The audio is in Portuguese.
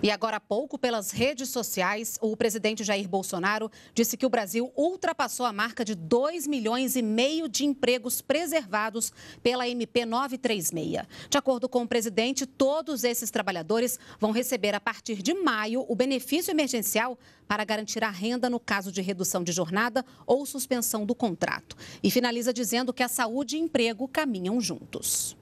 E agora há pouco, pelas redes sociais, o presidente Jair Bolsonaro disse que o Brasil ultrapassou a marca de 2 milhões e meio de empregos preservados pela MP 936. De acordo com o presidente, todos esses trabalhadores vão receber a partir de maio o benefício emergencial para garantir a renda no caso de redução de jornada ou suspensão do contrato. E finaliza dizendo que a saúde e emprego caminham juntos.